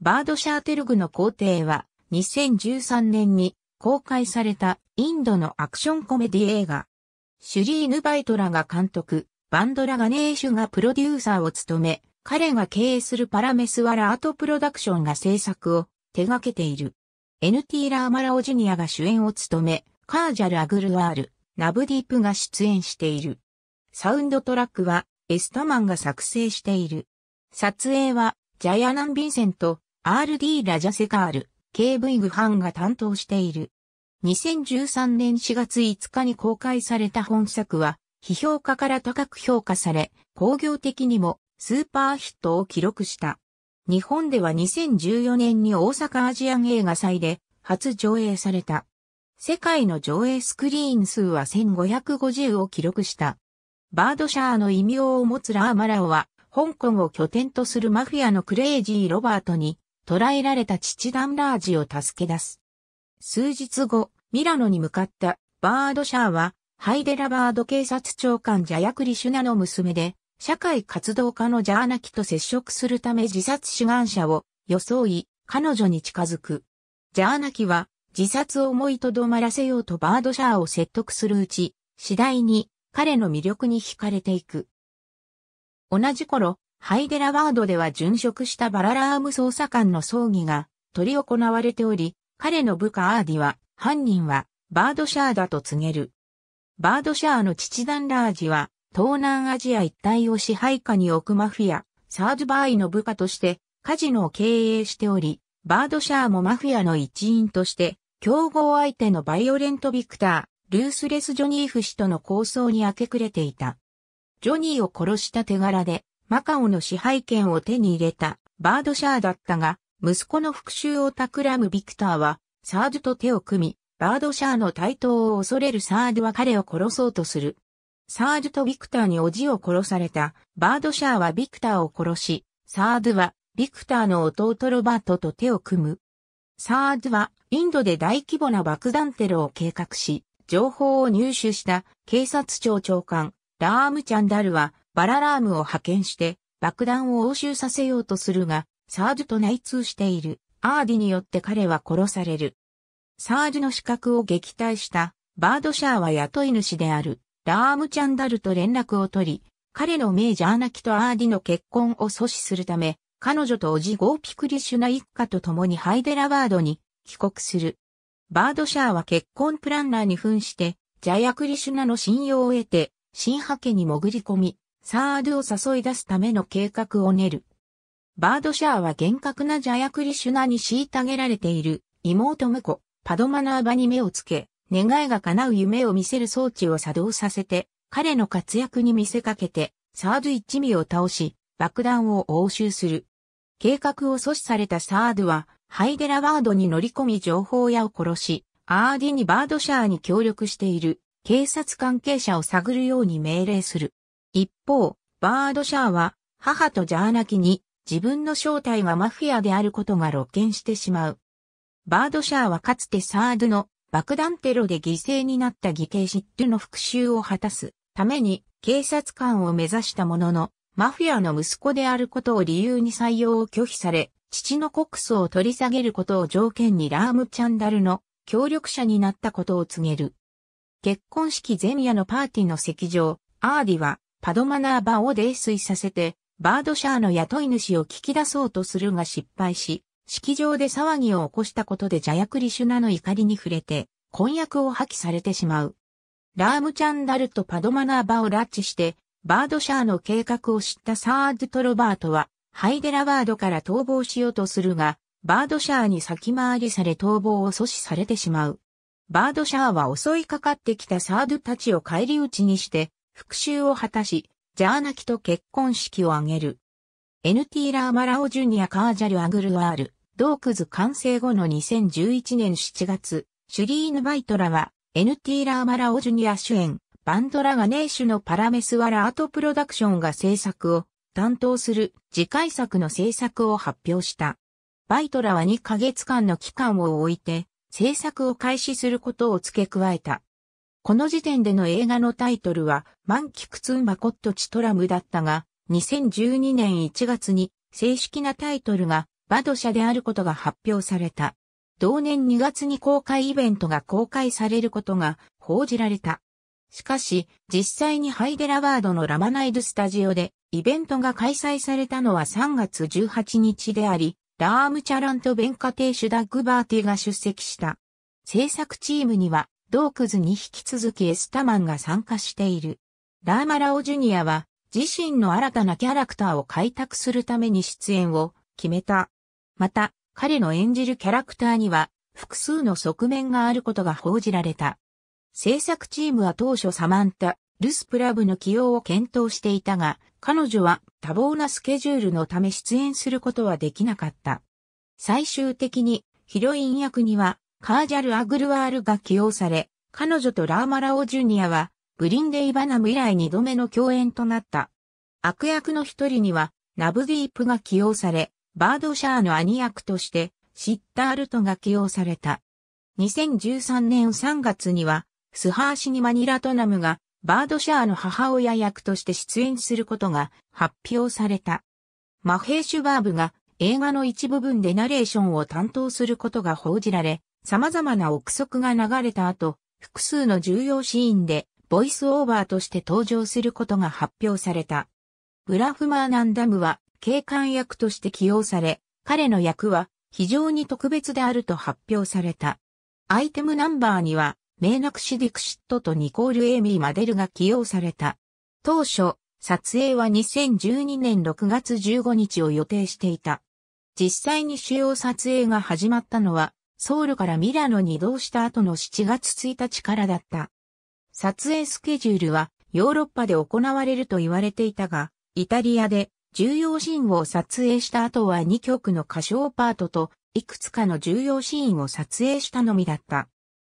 バードシャーテルグの皇帝は2013年に公開されたインドのアクションコメディ映画。シュリーヌ・バイトラが監督、バンドラ・ガネーシュがプロデューサーを務め、彼が経営するパラメスワラアートプロダクションが制作を手掛けている。NT ラーマラオジュニアが主演を務め、カージャル・アグルワール、ナブディープが出演している。サウンドトラックはエスタマンが作成している。撮影はジャアナン・ヴィンセント、RD ラジャセカール、KV グハンが担当している。2013年4月5日に公開された本作は、批評家から高く評価され、工業的にもスーパーヒットを記録した。日本では2014年に大阪アジアン映画祭で初上映された。世界の上映スクリーン数は1550を記録した。バードシャーの異名を持つラーマラオは、香港を拠点とするマフィアのクレイジー・ロバートに捕らえられた父ダンラージを助け出す。数日後、ミラノに向かったバードシャーは、ハイデラバード警察長官ジャヤクリシュナの娘で、社会活動家のジャーナキと接触するため自殺志願者を装い、彼女に近づく。ジャーナキは自殺を思いとどまらせようとバードシャーを説得するうち、次第に彼の魅力に惹かれていく。同じ頃、ハイデラワードでは殉職したバララーム捜査官の葬儀が執り行われており、彼の部下アーディは、犯人はバードシャーだと告げる。バードシャーの父ダンラージは、東南アジア一帯を支配下に置くマフィア、サーズバーイの部下としてカジノを経営しており、バードシャーもマフィアの一員として、競合相手のバイオレント・ビクター、ルースレス・ジョニーフ氏との抗争に明け暮れていた。ジョニーを殺した手柄で、マカオの支配権を手に入れたバードシャーだったが、息子の復讐を企むビクターは、サードと手を組み、バードシャーの台頭を恐れるサードは彼を殺そうとする。サードとビクターにおじを殺された、バードシャーはビクターを殺し、サードはビクターの弟ロバートと手を組む。サードはインドで大規模な爆弾テロを計画し、情報を入手した警察庁長官、ラームチャンダルはバララームを派遣して爆弾を押収させようとするが、サードと内通しているアーディによって彼は殺される。サージュの資格を撃退したバードシャーは雇い主であるラームチャンダルと連絡を取り、彼の名ジャーナキとアーディの結婚を阻止するため、彼女とおじゴーピクリシュナ一家と共にハイデラバードに帰国する。バードシャーは結婚プランナーに扮して、ジャヤクリシュナの信用を得て、新派家に潜り込み、サードを誘い出すための計画を練る。バードシャアは厳格なジャヤクリシュナに虐げられている妹婿、パドマナーバに目をつけ、願いが叶う夢を見せる装置を作動させて、彼の活躍に見せかけて、サード一味を倒し、爆弾を押収する。計画を阻止されたサードは、ハイデラワードに乗り込み情報屋を殺し、アーディにバードシャアに協力している警察関係者を探るように命令する。一方、バードシャーは母とジャーナキに自分の正体がマフィアであることが露見してしまう。バードシャーはかつてサードの爆弾テロで犠牲になった義兄シットの復讐を果たすために警察官を目指したものの、マフィアの息子であることを理由に採用を拒否され、父の告訴を取り下げることを条件にラームチャンダルの協力者になったことを告げる。結婚式前夜のパーティーの席上、アーディはパドマナーバを泥酔させて、バードシャーの雇い主を聞き出そうとするが失敗し、式場で騒ぎを起こしたことで邪薬リシュナの怒りに触れて、婚約を破棄されてしまう。ラームチャンダルとパドマナーバを拉致して、バードシャーの計画を知ったサードトロバートは、ハイデラバードから逃亡しようとするが、バードシャーに先回りされ逃亡を阻止されてしまう。バードシャーは襲いかかってきたサードたちを返り討ちにして、復讐を果たし、ジャーナキと結婚式を挙げる。NT ラーマラオジュニアカージャルアグルワール、クズ完成後の2011年7月、シュリーヌ・バイトラは、NT ラーマラオジュニア主演、バンドラガネーシュのパラメスワラアートプロダクションが制作を担当する次回作の制作を発表した。バイトラは2ヶ月間の期間を置いて、制作を開始することを付け加えた。この時点での映画のタイトルは、マンキクツーマコットチトラムだったが、2012年1月に正式なタイトルがバド社であることが発表された。同年2月に公開イベントが公開されることが報じられた。しかし、実際にハイデラバードのラマナイドスタジオでイベントが開催されたのは3月18日であり、ラームチャランとベンカテーシュ・ダッグバーティが出席した。制作チームにはドークズに引き続きエスタマンが参加している。ラーマラオジュニアは自身の新たなキャラクターを開拓するために出演を決めた。また、彼の演じるキャラクターには複数の側面があることが報じられた。制作チームは当初サマンタ、ルスプラブの起用を検討していたが、彼女は多忙なスケジュールのため出演することはできなかった。最終的にヒロイン役にはカージャル・アグルワールが起用され、彼女とラーマラオ・ジュニアは、ブリンデイ・バナム以来二度目の共演となった。悪役の一人には、ナブディープが起用され、バードシャーの兄役として、シッタールトが起用された。2013年3月には、スハーシニマニラトナムが、バードシャーの母親役として出演することが発表された。マヘーシュバーブが映画の一部分でナレーションを担当することが報じられ、様々な憶測が流れた後、複数の重要シーンで、ボイスオーバーとして登場することが発表された。ブラフマーナンダムは、警官役として起用され、彼の役は、非常に特別であると発表された。アイテムナンバーには、名なくしディクシットとニコール・エイミー・マデルが起用された。当初、撮影は2012年6月15日を予定していた。実際に主要撮影が始まったのはソウルからミラノに移動した後の7月1日からだった。撮影スケジュールはヨーロッパで行われると言われていたが、イタリアで重要シーンを撮影した後は2曲の歌唱パートといくつかの重要シーンを撮影したのみだった。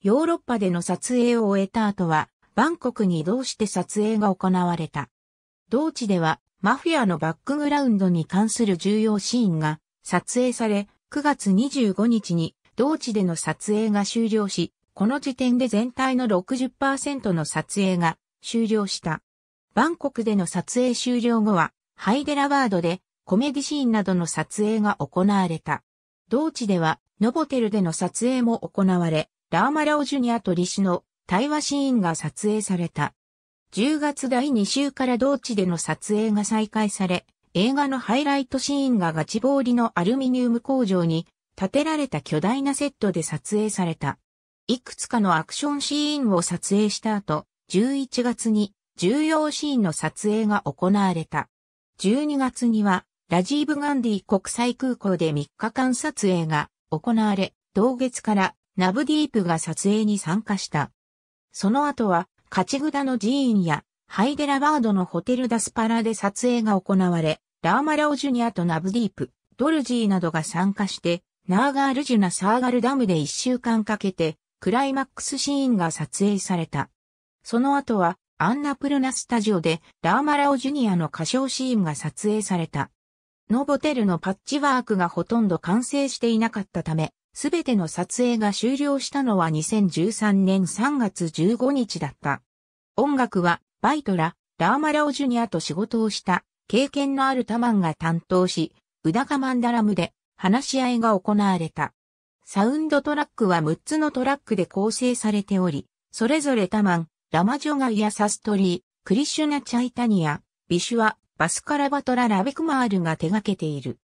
ヨーロッパでの撮影を終えた後は、バンコクに移動して撮影が行われた。同地では、マフィアのバックグラウンドに関する重要シーンが撮影され、9月25日に同地での撮影が終了し、この時点で全体の60%の撮影が終了した。バンコクでの撮影終了後は、ハイデラバードでコメディシーンなどの撮影が行われた。同地では、ノボテルでの撮影も行われ、ラーマラオジュニアとリシの対話シーンが撮影された。10月第2週から同地での撮影が再開され、映画のハイライトシーンがガチボーリのアルミニウム工場に建てられた巨大なセットで撮影された。いくつかのアクションシーンを撮影した後、11月に重要シーンの撮影が行われた。12月にはラジーブ・ガンディ国際空港で3日間撮影が行われ、同月からナブディープが撮影に参加した。その後はカチグダの寺院やハイデラバードのホテルダスパラで撮影が行われ、ラーマラオジュニアとナブディープ、ドルジーなどが参加してナーガールジュナサーガルダムで1週間かけて、クライマックスシーンが撮影された。その後は、アンナプルナスタジオで、ラーマラオジュニアの歌唱シーンが撮影された。ノボテルのパッチワークがほとんど完成していなかったため、すべての撮影が終了したのは2013年3月15日だった。音楽は、バイトラ、ラーマラオジュニアと仕事をした、経験のあるタマンが担当し、ウダカマンダラムで、話し合いが行われた。サウンドトラックは6つのトラックで構成されており、それぞれタマン、ラマジョガイア・サストリー、クリシュナ・チャイタニア、ビシュワ、バスカラバトラ・ラビクマールが手掛けている。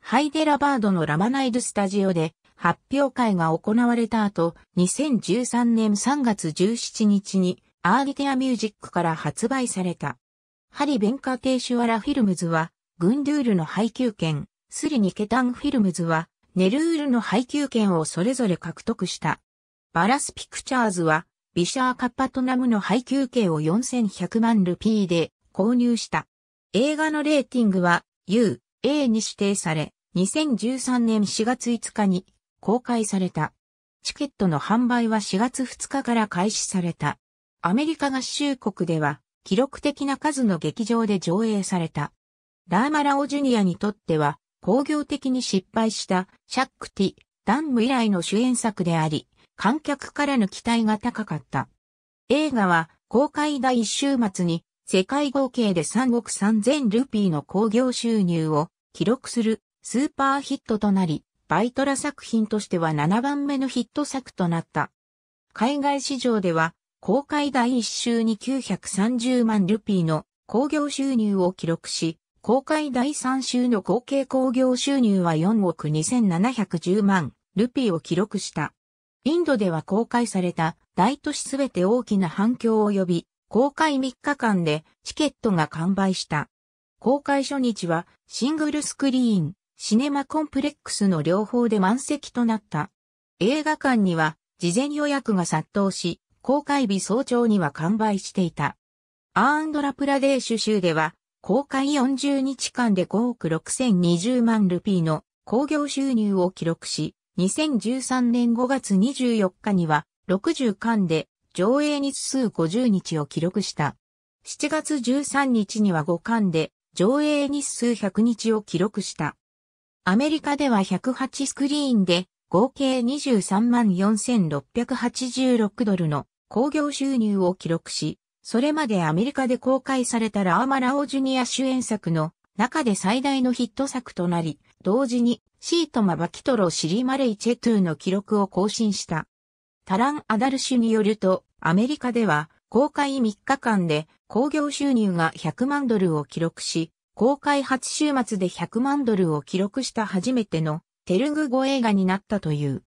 ハイデラバードのラマナイルスタジオで発表会が行われた後、2013年3月17日にアーディテアミュージックから発売された。ハリ・ベンカテーシュワラ・フィルムズは、グンドゥールの配給権、スリニケタンフィルムズは、ネルールの配給権をそれぞれ獲得した。バラスピクチャーズは、ビシャーカッパトナムの配給権を4100万ルピーで購入した。映画のレーティングは U、A に指定され、2013年4月5日に公開された。チケットの販売は4月2日から開始された。アメリカ合衆国では記録的な数の劇場で上映された。ラーマラオジュニアにとっては工業的に失敗したシャックティ・ダンム以来の主演作であり、観客からの期待が高かった。映画は公開第1週末に世界合計で3億3000ルピーの興行収入を記録するスーパーヒットとなり、バイトラ作品としては7番目のヒット作となった。海外市場では公開第1週に930万ルピーの興行収入を記録し、公開第3週の合計興行収入は4億2710万ルピーを記録した。インドでは公開された大都市すべて大きな反響を呼び、公開3日間でチケットが完売した。公開初日はシングルスクリーン、シネマコンプレックスの両方で満席となった。映画館には事前予約が殺到し、公開日早朝には完売していた。アーンドラプラデーシュ州では公開40日間で5億6020万ルピーの興行収入を記録し、2013年5月24日には60巻で上映日数50日を記録した。7月13日には5巻で上映日数100日を記録した。アメリカでは108スクリーンで合計23万4686ドルの工業収入を記録し、それまでアメリカで公開されたラーマ・ラオジュニア主演作の中で最大のヒット作となり、同時にシートマ・バキトロ・シリマレイ・チェトゥーの記録を更新した。タラン・アダルシュによると、アメリカでは公開3日間で興行収入が100万ドルを記録し、公開初週末で100万ドルを記録した初めてのテルグ語映画になったという。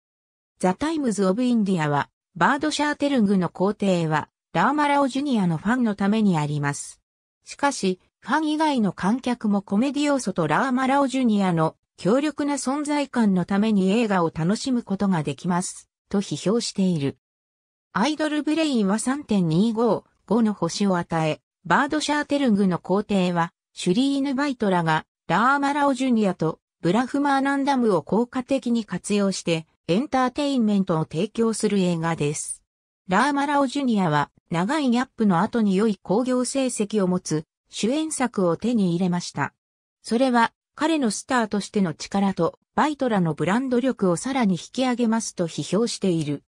ザ・タイムズ・オブ・インディアは、バードシャーテルグの皇帝は、ラーマラオジュニアのファンのためにあります。しかし、ファン以外の観客もコメディ要素とラーマラオジュニアの強力な存在感のために映画を楽しむことができます、と批評している。アイドルブレインは3.255の星を与え、バードシャーテルングの皇帝は、シュリーヌ・バイトラが、ラーマラオジュニアとブラフマーナンダムを効果的に活用して、エンターテインメントを提供する映画です。ラーマラオジュニアは、長いギャップの後に良い興行成績を持つ主演作を手に入れました。それは彼のスターとしての力とバイトラのブランド力をさらに引き上げますと批評している。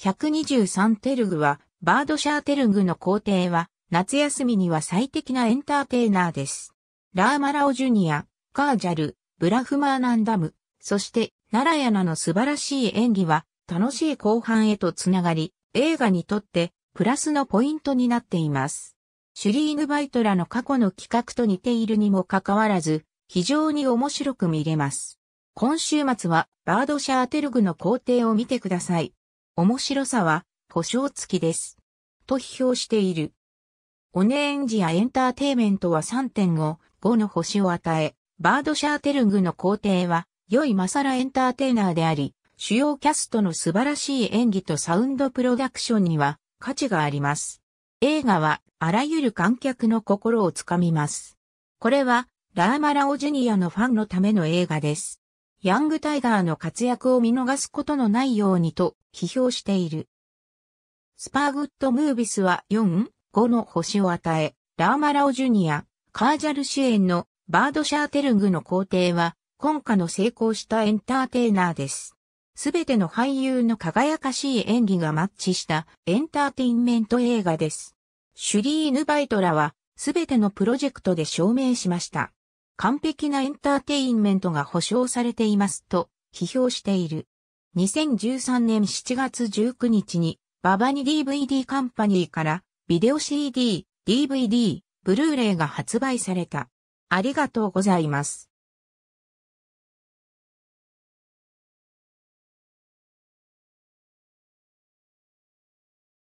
123テルグはバードシャーテルグの皇帝は夏休みには最適なエンターテイナーです。ラーマラオジュニア、カージャル、ブラフマーナンダム、そしてナラヤナの素晴らしい演技は楽しい後半へとつながり、映画にとってプラスのポイントになっています。シュリーヌ・バイトらの過去の企画と似ているにもかかわらず、非常に面白く見れます。今週末はバードシャーテルグの工程を見てください。面白さは保証付きです。と批評している。オネエンジアエンターテイメントは3.5、5の星を与え、バードシャーテルグの工程は良いマサラエンターテイナーであり、主要キャストの素晴らしい演技とサウンドプロダクションには価値があります。映画はあらゆる観客の心をつかみます。これはラーマラオジュニアのファンのための映画です。ヤングタイガーの活躍を見逃すことのないようにと批評している。スパーグッドムービスは4、5の星を与え、ラーマラオジュニア、カージャル主演のバードシャーテルングの皇帝は、今夏の成功したエンターテイナーです。すべての俳優の輝かしい演技がマッチしたエンターテインメント映画です。シュリーヌ・バイトラはすべてのプロジェクトで証明しました。完璧なエンターテインメントが保証されていますと批評している。2013年7月19日にババニ DVD カンパニーからビデオ CD、DVD、ブルーレイが発売された。ありがとうございます。